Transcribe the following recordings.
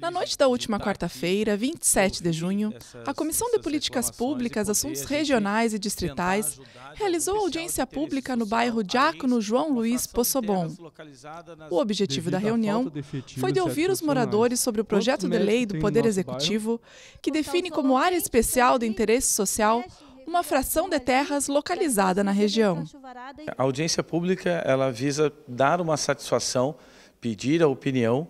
Na noite da última quarta-feira, 27 de junho, a Comissão de Políticas Públicas, Assuntos Regionais e Distritais realizou audiência pública no bairro Diácono João Luiz Possobon. O objetivo da reunião foi de ouvir os moradores sobre o projeto de lei do Poder Executivo, que define como área especial de interesse social uma fração de terras localizada na região. A audiência pública ela visa dar uma satisfação, pedir a opinião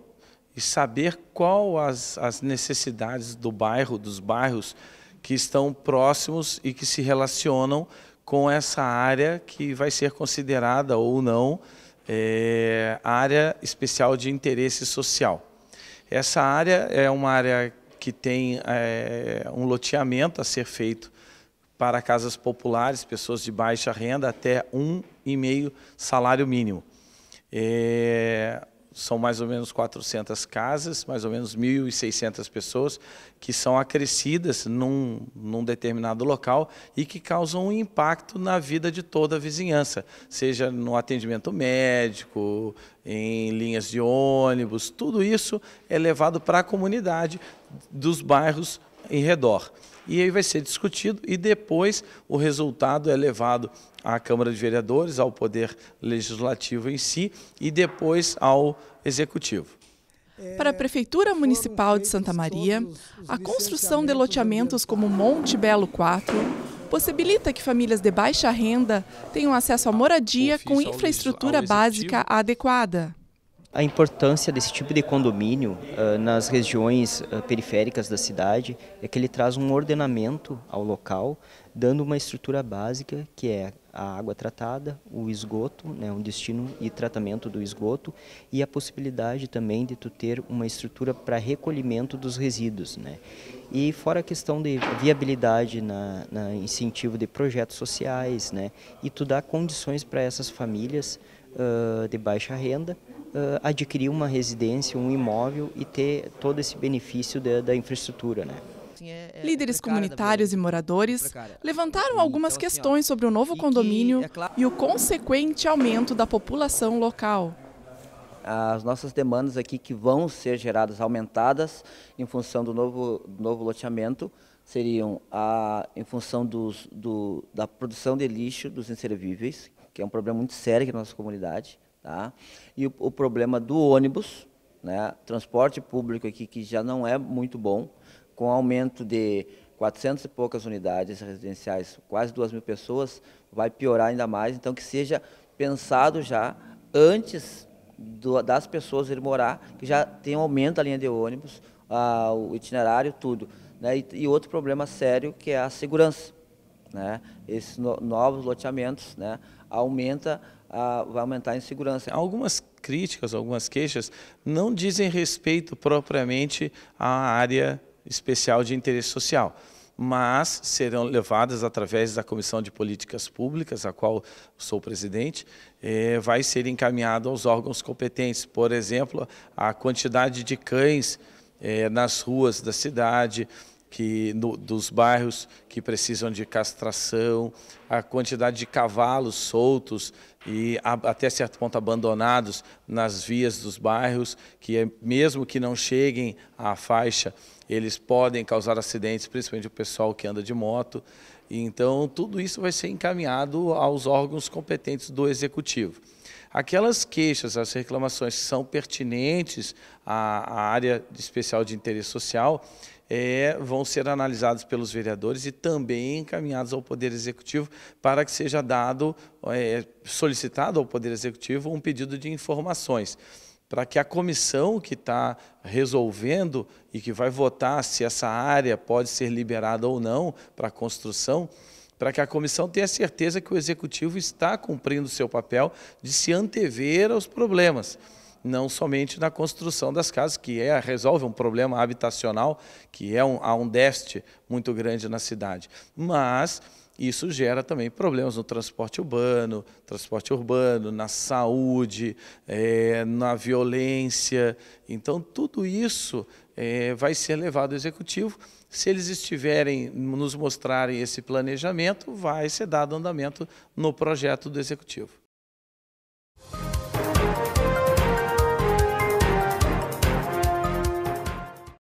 e saber qual as, as necessidades do bairro, dos bairros que estão próximos e que se relacionam com essa área que vai ser considerada ou não é, área especial de interesse social. Essa área é uma área que tem é, um loteamento a ser feito para casas populares, pessoas de baixa renda, até um e meio salário mínimo. É, são mais ou menos 400 casas, mais ou menos 1.600 pessoas que são acrescidas num, num, determinado local e que causam um impacto na vida de toda a vizinhança, seja no atendimento médico, em linhas de ônibus, tudo isso é levado para a comunidade dos bairros em redor. E aí vai ser discutido e depois o resultado é levado à Câmara de Vereadores, ao Poder Legislativo em si e depois ao Executivo. É, Para a Prefeitura Municipal de Santa Maria, a construção de loteamentos como Monte Belo 4 possibilita que famílias de baixa renda tenham acesso à moradia com infraestrutura básica adequada a importância desse tipo de condomínio uh, nas regiões uh, periféricas da cidade é que ele traz um ordenamento ao local, dando uma estrutura básica que é a água tratada, o esgoto, né, um destino e tratamento do esgoto e a possibilidade também de tu ter uma estrutura para recolhimento dos resíduos. Né. E fora a questão de viabilidade na, na incentivo de projetos sociais né, e tu dá condições para essas famílias uh, de baixa renda eh, adquirir uma residência, um imóvel e ter todo esse benefício da, da infraestrutura. Né? É, é Líderes comunitários e moradores levantaram algumas então, assim, questões sobre o novo condomínio é e o consequente aumento da população local as nossas demandas aqui que vão ser geradas, aumentadas em função do novo, novo loteamento, seriam a, em função dos, do, da produção de lixo dos inservíveis, que é um problema muito sério aqui na nossa comunidade, Tá? E o, o problema do ônibus, né? transporte público aqui que já não é muito bom, com aumento de 400 e poucas unidades residenciais, quase 2 mil pessoas, vai piorar ainda mais. Então, que seja pensado já antes do, das pessoas ir morar, que já tem um aumento da linha de ônibus, o itinerário, tudo. Né? E, e outro problema sério que é a segurança né? Esses no, novos loteamentos, né? Aumenta a, vai aumentar a insegurança. Algumas críticas, algumas queixas não dizem respeito propriamente à área especial de interesse social mas serão levadas através da Comissão de Políticas Públicas, a qual sou presidente, eh, vai ser encaminhado aos órgãos competentes. Por exemplo, a quantidade de cães eh, nas ruas da cidade, que no, dos bairros que precisam de castração, a quantidade de cavalos soltos e a, até certo ponto abandonados nas vias dos bairros, que é, mesmo que não cheguem à faixa, eles podem causar acidentes, principalmente o pessoal que anda de moto. Então, tudo isso vai ser encaminhado aos órgãos competentes do Executivo. Aquelas queixas, as reclamações que são pertinentes à, à área especial de interesse social, é, vão ser analisados pelos vereadores e também encaminhados ao Poder Executivo para que seja dado, é, solicitado ao Poder Executivo um pedido de informações para que a comissão que está resolvendo e que vai votar se essa área pode ser liberada ou não para construção, para que a comissão tenha certeza que o executivo está cumprindo o seu papel de se antever aos problemas não somente na construção das casas, que é, resolve um problema habitacional, que é um, há um déficit muito grande na cidade. Mas isso gera também problemas no transporte urbano, transporte urbano, na saúde, é, na violência. Então, tudo isso é, vai ser levado ao executivo. Se eles estiverem, nos mostrarem esse planejamento, vai ser dado andamento no projeto do executivo.